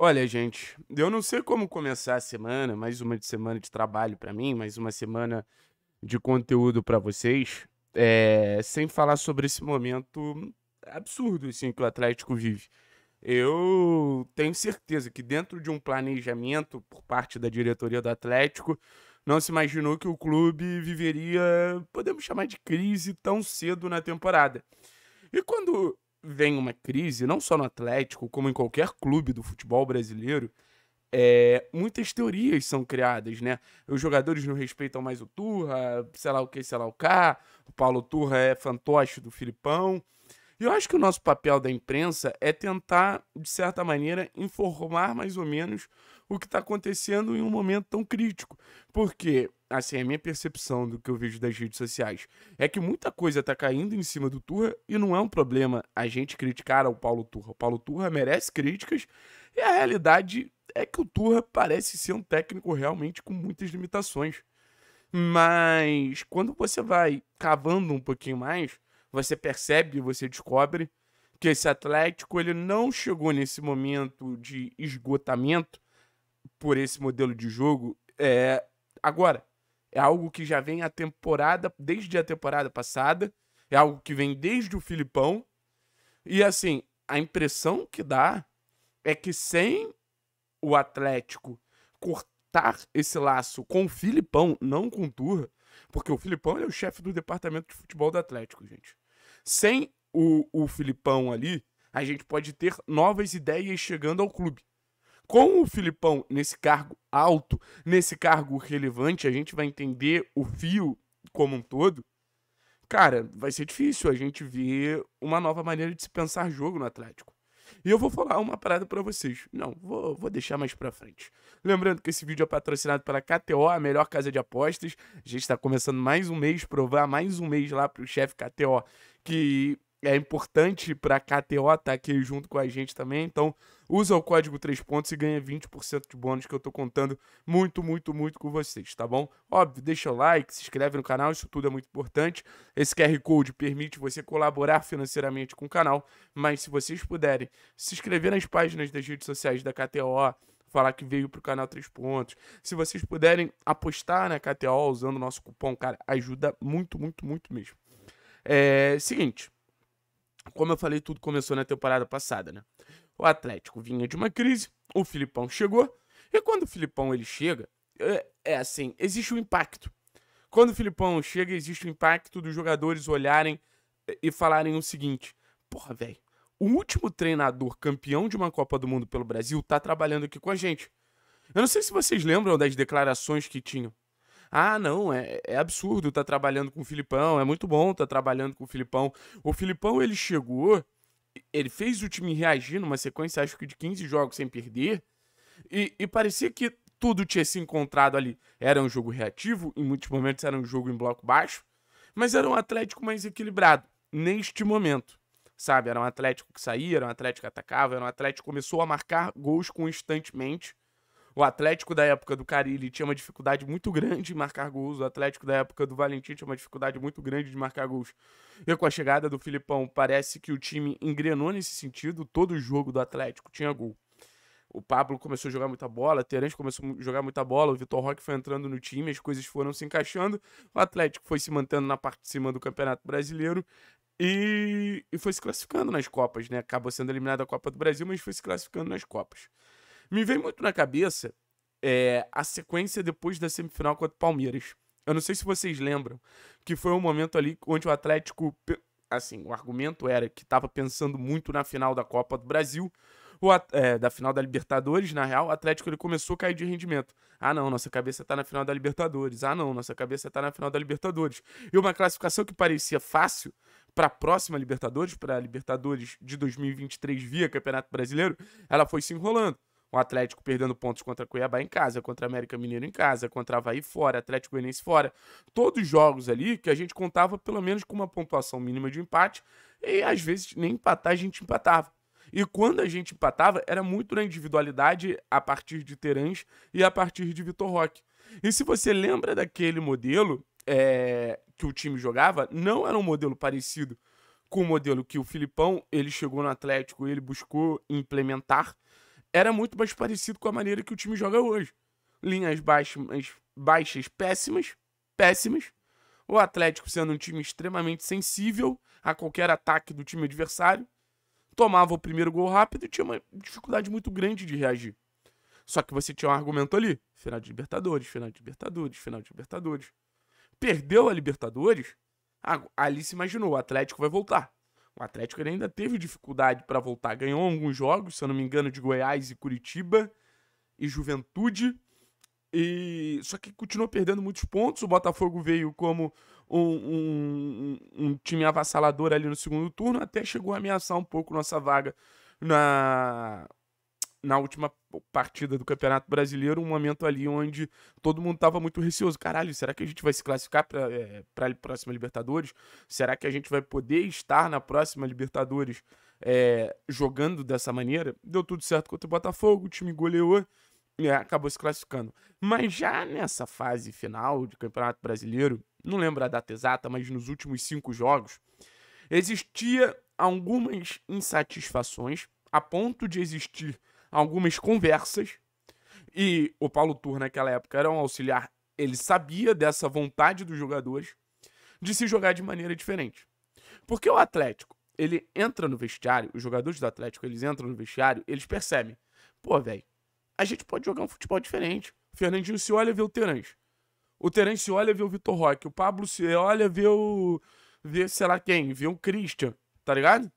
Olha, gente, eu não sei como começar a semana, mais uma de semana de trabalho para mim, mais uma semana de conteúdo para vocês, é, sem falar sobre esse momento absurdo assim, que o Atlético vive. Eu tenho certeza que dentro de um planejamento por parte da diretoria do Atlético, não se imaginou que o clube viveria, podemos chamar de crise, tão cedo na temporada. E quando vem uma crise, não só no Atlético, como em qualquer clube do futebol brasileiro, é, muitas teorias são criadas, né? Os jogadores não respeitam mais o Turra, sei lá o que, sei lá o cá, o Paulo Turra é fantoche do Filipão. E eu acho que o nosso papel da imprensa é tentar, de certa maneira, informar mais ou menos o que está acontecendo em um momento tão crítico. Porque, assim, a minha percepção do que eu vejo das redes sociais é que muita coisa está caindo em cima do Turra e não é um problema a gente criticar o Paulo Turra. O Paulo Turra merece críticas e a realidade é que o Turra parece ser um técnico realmente com muitas limitações. Mas quando você vai cavando um pouquinho mais, você percebe, você descobre que esse Atlético ele não chegou nesse momento de esgotamento por esse modelo de jogo é agora. É algo que já vem a temporada, desde a temporada passada, é algo que vem desde o Filipão. E assim, a impressão que dá é que sem o Atlético cortar esse laço com o Filipão, não com o Turra, porque o Filipão é o chefe do departamento de futebol do Atlético, gente. Sem o, o Filipão ali, a gente pode ter novas ideias chegando ao clube com o Filipão nesse cargo alto, nesse cargo relevante, a gente vai entender o fio como um todo. Cara, vai ser difícil a gente ver uma nova maneira de se pensar jogo no Atlético. E eu vou falar uma parada para vocês. Não, vou, vou deixar mais pra frente. Lembrando que esse vídeo é patrocinado pela KTO, a melhor casa de apostas. A gente está começando mais um mês, provar mais um mês lá pro chefe KTO, que é importante pra KTO estar tá aqui junto com a gente também. Então, usa o código 3 pontos e ganha 20% de bônus que eu tô contando muito, muito, muito com vocês, tá bom? Óbvio, deixa o like, se inscreve no canal, isso tudo é muito importante. Esse QR Code permite você colaborar financeiramente com o canal, mas se vocês puderem se inscrever nas páginas das redes sociais da KTO, falar que veio pro canal 3 pontos. Se vocês puderem apostar na KTO usando o nosso cupom, cara, ajuda muito, muito, muito mesmo. É, seguinte, como eu falei, tudo começou na temporada passada, né? O Atlético vinha de uma crise, o Filipão chegou, e quando o Filipão ele chega, é, é assim, existe um impacto. Quando o Filipão chega, existe o impacto dos jogadores olharem é, e falarem o seguinte: porra, velho, o último treinador campeão de uma Copa do Mundo pelo Brasil tá trabalhando aqui com a gente. Eu não sei se vocês lembram das declarações que tinham. Ah, não, é, é, absurdo, tá trabalhando com o Filipão, é muito bom tá trabalhando com o Filipão. O Filipão, ele chegou ele fez o time reagir numa sequência, acho que de 15 jogos sem perder. E, e parecia que tudo tinha se encontrado ali. Era um jogo reativo, em muitos momentos era um jogo em bloco baixo, mas era um Atlético mais equilibrado neste momento. Sabe, era um Atlético que saía, era um Atlético que atacava, era um Atlético que começou a marcar gols constantemente o Atlético da época do Carilli tinha uma dificuldade muito grande de marcar gols. O Atlético da época do Valentim tinha uma dificuldade muito grande de marcar gols. E com a chegada do Filipão, parece que o time engrenou nesse sentido. Todo jogo do Atlético tinha gol. O Pablo começou a jogar muita bola, o Terence começou a jogar muita bola, o Vitor Roque foi entrando no time, as coisas foram se encaixando. O Atlético foi se mantendo na parte de cima do Campeonato Brasileiro. E, e foi se classificando nas Copas, né? Acabou sendo eliminado da Copa do Brasil, mas foi se classificando nas Copas. Me vem muito na cabeça é, a sequência depois da semifinal contra o Palmeiras. Eu não sei se vocês lembram que foi um momento ali onde o Atlético, assim, o argumento era que estava pensando muito na final da Copa do Brasil, o, é, da final da Libertadores, na real, o Atlético ele começou a cair de rendimento. Ah, não, nossa cabeça tá na final da Libertadores. Ah, não, nossa cabeça tá na final da Libertadores. E uma classificação que parecia fácil para a próxima Libertadores, para a Libertadores de 2023 via Campeonato Brasileiro, ela foi se enrolando. O Atlético perdendo pontos contra Cuiabá em casa, contra América Mineiro em casa, contra Havaí fora, Atlético Goianiense fora. Todos jogos ali que a gente contava pelo menos com uma pontuação mínima de empate e às vezes nem empatar a gente empatava. E quando a gente empatava, era muito na individualidade a partir de Terãs e a partir de Vitor Roque. E se você lembra daquele modelo é, que o time jogava, não era um modelo parecido com o modelo que o Filipão ele chegou no Atlético ele buscou implementar era muito mais parecido com a maneira que o time joga hoje. Linhas baixas, baixas péssimas, péssimas. O Atlético sendo um time extremamente sensível a qualquer ataque do time adversário. Tomava o primeiro gol rápido e tinha uma dificuldade muito grande de reagir. Só que você tinha um argumento ali. Final de Libertadores, final de Libertadores, final de Libertadores. Perdeu a Libertadores, ali se imaginou, o Atlético vai voltar. O Atlético ainda teve dificuldade para voltar. Ganhou alguns jogos, se eu não me engano, de Goiás e Curitiba e Juventude. E só que continuou perdendo muitos pontos. O Botafogo veio como um, um, um time avassalador ali no segundo turno, até chegou a ameaçar um pouco nossa vaga na, na última partida do Campeonato Brasileiro, um momento ali onde todo mundo estava muito receoso. Caralho, será que a gente vai se classificar para é, a próxima Libertadores? Será que a gente vai poder estar na próxima Libertadores é, jogando dessa maneira? Deu tudo certo contra o Botafogo, o time goleou e acabou se classificando. Mas já nessa fase final de Campeonato Brasileiro, não lembro a data exata, mas nos últimos cinco jogos, existia algumas insatisfações a ponto de existir algumas conversas. E o Paulo Tur, naquela época, era um auxiliar, ele sabia dessa vontade dos jogadores de se jogar de maneira diferente. Porque o Atlético, ele entra no vestiário, os jogadores do Atlético, eles entram no vestiário, eles percebem, pô, velho, a gente pode jogar um futebol diferente. O Fernandinho se olha e vê o Terence. O Terence se olha e vê o Vitor Roque. O Pablo se olha e vê o... vê sei lá quem, vê o Christian, tá ligado?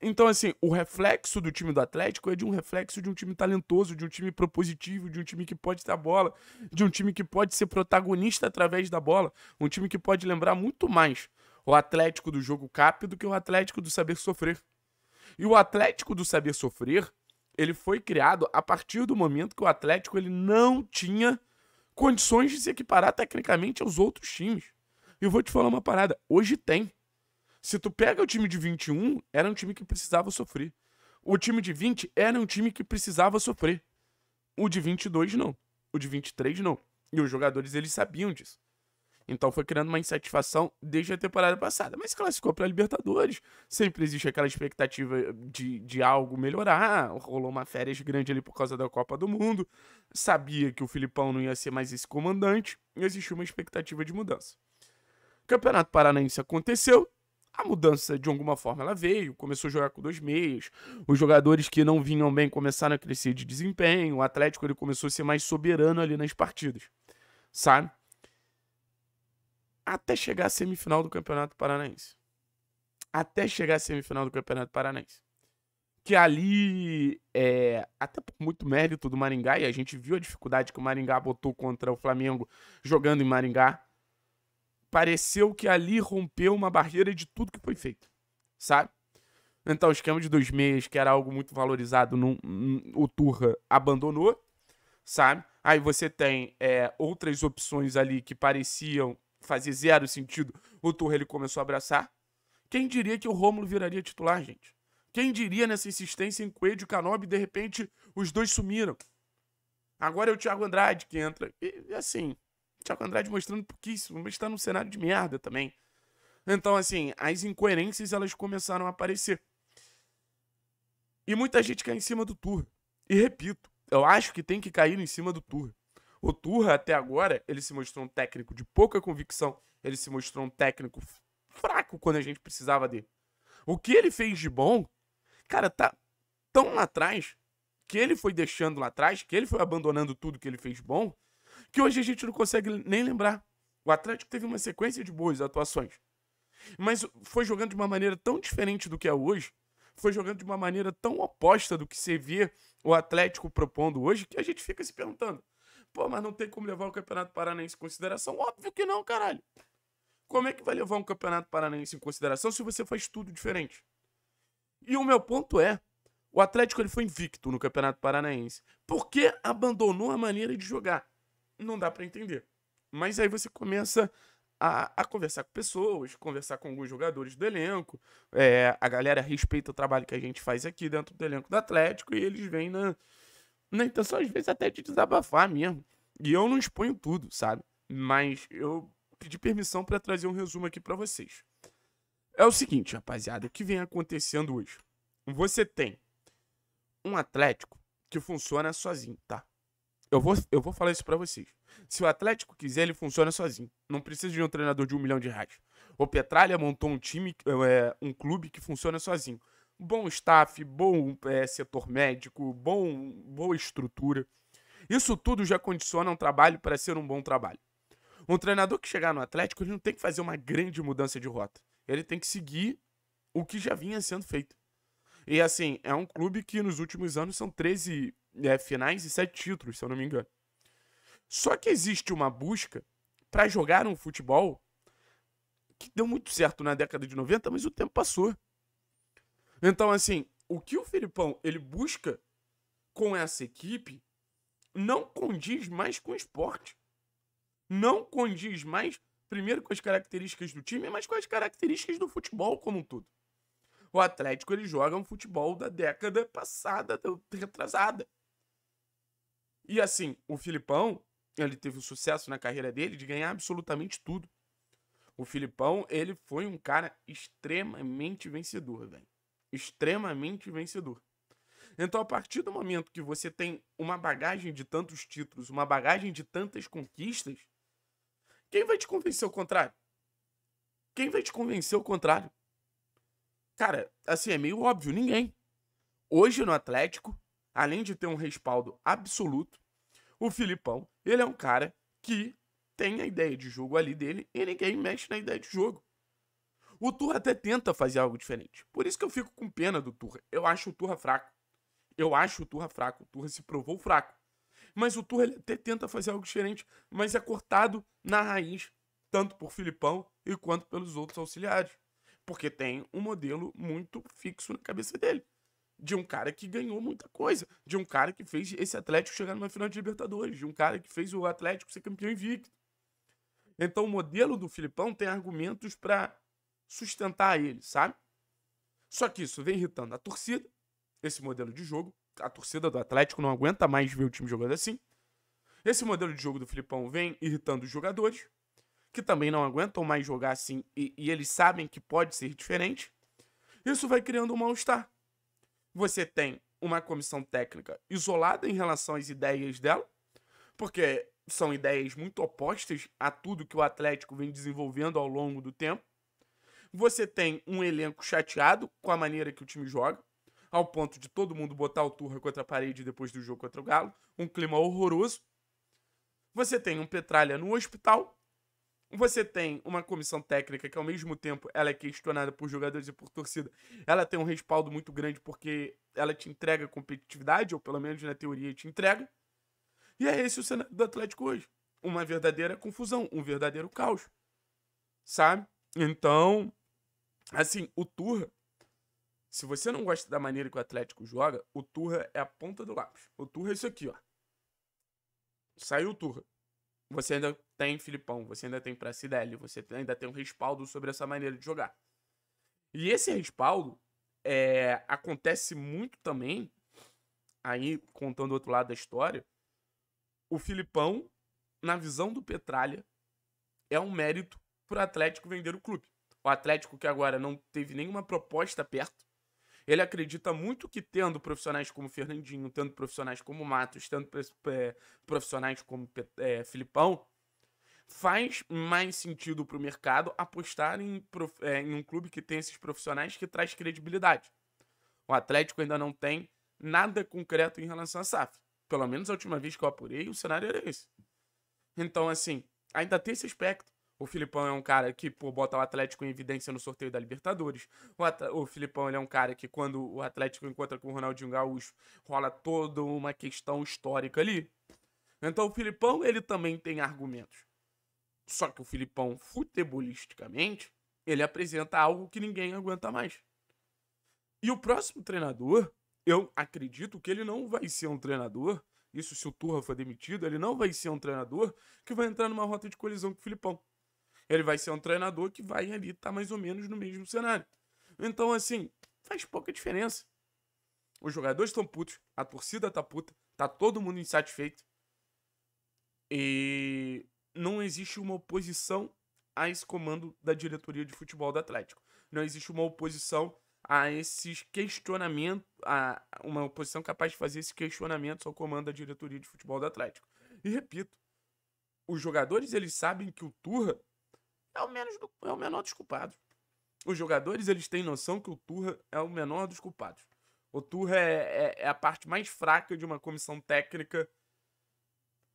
Então, assim, o reflexo do time do Atlético é de um reflexo de um time talentoso, de um time propositivo, de um time que pode ter a bola, de um time que pode ser protagonista através da bola, um time que pode lembrar muito mais o Atlético do jogo cap do que o Atlético do saber sofrer. E o Atlético do saber sofrer, ele foi criado a partir do momento que o Atlético ele não tinha condições de se equiparar tecnicamente aos outros times. E eu vou te falar uma parada, hoje tem. Se tu pega o time de 21, era um time que precisava sofrer. O time de 20 era um time que precisava sofrer. O de 22 não. O de 23 não. E os jogadores eles sabiam disso. Então foi criando uma insatisfação desde a temporada passada. Mas classificou para a Libertadores. Sempre existe aquela expectativa de, de algo melhorar. Rolou uma férias grande ali por causa da Copa do Mundo. Sabia que o Filipão não ia ser mais esse comandante. E existiu uma expectativa de mudança. Campeonato Paranaense aconteceu a mudança de alguma forma ela veio, começou a jogar com dois meias, os jogadores que não vinham bem começaram a crescer de desempenho, o Atlético ele começou a ser mais soberano ali nas partidas, sabe? Até chegar à semifinal do Campeonato Paranaense. Até chegar à semifinal do Campeonato Paranaense. Que ali, é, até por muito mérito do Maringá, e a gente viu a dificuldade que o Maringá botou contra o Flamengo jogando em Maringá, pareceu que ali rompeu uma barreira de tudo que foi feito, sabe? Então, o esquema de dois meses que era algo muito valorizado, num, num, o Turra abandonou, sabe? Aí você tem é, outras opções ali que pareciam fazer zero sentido. O Turra ele começou a abraçar. Quem diria que o Rômulo viraria titular, gente? Quem diria nessa insistência em Coelho e Canobi, de repente, os dois sumiram. Agora é o Thiago Andrade que entra. E, assim, Thiago Andrade mostrando pouquíssimo, mas tá num cenário de merda também. Então, assim, as incoerências elas começaram a aparecer. E muita gente cai em cima do Turra. E repito, eu acho que tem que cair em cima do Turra. O Turra, até agora, ele se mostrou um técnico de pouca convicção. Ele se mostrou um técnico fraco quando a gente precisava dele. O que ele fez de bom, cara, tá tão lá atrás que ele foi deixando lá atrás, que ele foi abandonando tudo que ele fez de bom, que hoje a gente não consegue nem lembrar. O Atlético teve uma sequência de boas atuações. Mas foi jogando de uma maneira tão diferente do que é hoje, foi jogando de uma maneira tão oposta do que você vê o Atlético propondo hoje, que a gente fica se perguntando: pô, mas não tem como levar o Campeonato Paranaense em consideração? Óbvio que não, caralho. Como é que vai levar um Campeonato Paranaense em consideração se você faz tudo diferente? E o meu ponto é: o Atlético ele foi invicto no Campeonato Paranaense. Porque abandonou a maneira de jogar não dá para entender. Mas aí você começa a, a, conversar com pessoas, conversar com alguns jogadores do elenco. É, a galera respeita o trabalho que a gente faz aqui dentro do elenco do Atlético e eles vêm na, na intenção, às vezes, até de desabafar mesmo. E eu não exponho tudo, sabe? Mas eu pedi permissão para trazer um resumo aqui para vocês. É o seguinte, rapaziada, o que vem acontecendo hoje? Você tem um Atlético que funciona sozinho, tá? eu vou, eu vou falar isso para vocês. Se o Atlético quiser, ele funciona sozinho. Não precisa de um treinador de um milhão de reais. O Petralha montou um time, é, um clube que funciona sozinho. Bom staff, bom é, setor médico, bom, boa estrutura. Isso tudo já condiciona um trabalho para ser um bom trabalho. Um treinador que chegar no Atlético, ele não tem que fazer uma grande mudança de rota. Ele tem que seguir o que já vinha sendo feito. E assim, é um clube que nos últimos anos são 13 é, finais e sete títulos, se eu não me engano. Só que existe uma busca para jogar um futebol que deu muito certo na década de 90, mas o tempo passou. Então, assim, o que o Filipão ele busca com essa equipe não condiz mais com o esporte. Não condiz mais, primeiro, com as características do time, mas com as características do futebol como um todo. O Atlético ele joga um futebol da década passada, retrasada. E assim, o Filipão, ele teve um sucesso na carreira dele de ganhar absolutamente tudo. O Filipão, ele foi um cara extremamente vencedor, velho. Extremamente vencedor. Então, a partir do momento que você tem uma bagagem de tantos títulos, uma bagagem de tantas conquistas, quem vai te convencer o contrário? Quem vai te convencer o contrário? Cara, assim, é meio óbvio, ninguém. Hoje no Atlético, além de ter um respaldo absoluto, o Filipão, ele é um cara que tem a ideia de jogo ali dele e ninguém mexe na ideia de jogo. O Turra até tenta fazer algo diferente. Por isso que eu fico com pena do Turra. Eu acho o Turra fraco. Eu acho o Turra fraco. O Turra se provou fraco. Mas o Turra ele até tenta fazer algo diferente, mas é cortado na raiz, tanto por Filipão e quanto pelos outros auxiliares. Porque tem um modelo muito fixo na cabeça dele de um cara que ganhou muita coisa, de um cara que fez esse Atlético chegar numa final de Libertadores, de um cara que fez o Atlético ser campeão invicto. Então o modelo do Filipão tem argumentos para sustentar ele, sabe? Só que isso vem irritando a torcida, esse modelo de jogo. A torcida do Atlético não aguenta mais ver o time jogando assim. Esse modelo de jogo do Filipão vem irritando os jogadores, que também não aguentam mais jogar assim e, e eles sabem que pode ser diferente. Isso vai criando um mal-estar você tem uma comissão técnica isolada em relação às ideias dela, porque são ideias muito opostas a tudo que o Atlético vem desenvolvendo ao longo do tempo. Você tem um elenco chateado com a maneira que o time joga, ao ponto de todo mundo botar o Turra contra a parede depois do jogo contra o Galo, um clima horroroso. Você tem um Petralha no hospital você tem uma comissão técnica que ao mesmo tempo ela é questionada por jogadores e por torcida. Ela tem um respaldo muito grande porque ela te entrega competitividade, ou pelo menos na teoria te entrega. E é esse o cenário do Atlético hoje. Uma verdadeira confusão, um verdadeiro caos. Sabe? Então, assim, o Turra, se você não gosta da maneira que o Atlético joga, o Turra é a ponta do lápis. O Turra é isso aqui, ó. Saiu o Turra. Você ainda tem Filipão, você ainda tem Pracidelli, você ainda tem um respaldo sobre essa maneira de jogar. E esse respaldo é, acontece muito também, aí contando o outro lado da história, o Filipão, na visão do Petralha, é um mérito para o Atlético vender o clube. O Atlético que agora não teve nenhuma proposta perto, ele acredita muito que tendo profissionais como Fernandinho, tendo profissionais como Matos, tendo é, profissionais como é, Filipão, faz mais sentido para o mercado apostar em, é, em um clube que tem esses profissionais que traz credibilidade. O Atlético ainda não tem nada concreto em relação à SAF. Pelo menos a última vez que eu apurei, o cenário era esse. Então, assim, ainda tem esse aspecto. O Filipão é um cara que pô, bota o Atlético em evidência no sorteio da Libertadores. O, o Filipão ele é um cara que, quando o Atlético encontra com o Ronaldinho Gaúcho, rola toda uma questão histórica ali. Então, o Filipão ele também tem argumentos. Só que o Filipão, futebolisticamente, ele apresenta algo que ninguém aguenta mais. E o próximo treinador, eu acredito que ele não vai ser um treinador. Isso se o Turra for demitido, ele não vai ser um treinador que vai entrar numa rota de colisão com o Filipão. Ele vai ser um treinador que vai ali estar tá mais ou menos no mesmo cenário. Então, assim, faz pouca diferença. Os jogadores estão putos, a torcida tá puta, tá todo mundo insatisfeito. E existe uma oposição a esse comando da diretoria de futebol do Atlético. Não existe uma oposição a esses questionamentos, a uma oposição capaz de fazer esses questionamentos ao comando da diretoria de futebol do Atlético. E repito, os jogadores eles sabem que o Turra é o, menos do, é o menor dos culpados. Os jogadores eles têm noção que o Turra é o menor dos culpados. O Turra é, é, é a parte mais fraca de uma comissão técnica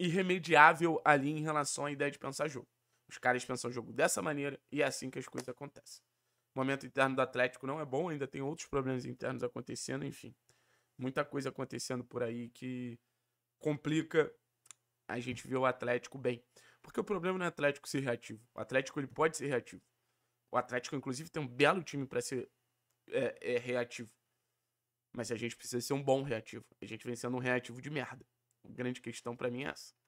irremediável ali em relação à ideia de pensar jogo. Os caras pensam jogo dessa maneira e é assim que as coisas acontecem. O momento interno do Atlético não é bom, ainda tem outros problemas internos acontecendo, enfim. Muita coisa acontecendo por aí que complica a gente ver o Atlético bem. Porque o problema não é o Atlético ser reativo. O Atlético ele pode ser reativo. O Atlético, inclusive, tem um belo time para ser é, é, reativo. Mas a gente precisa ser um bom reativo. A gente vem sendo um reativo de merda grande questão para mim é essa.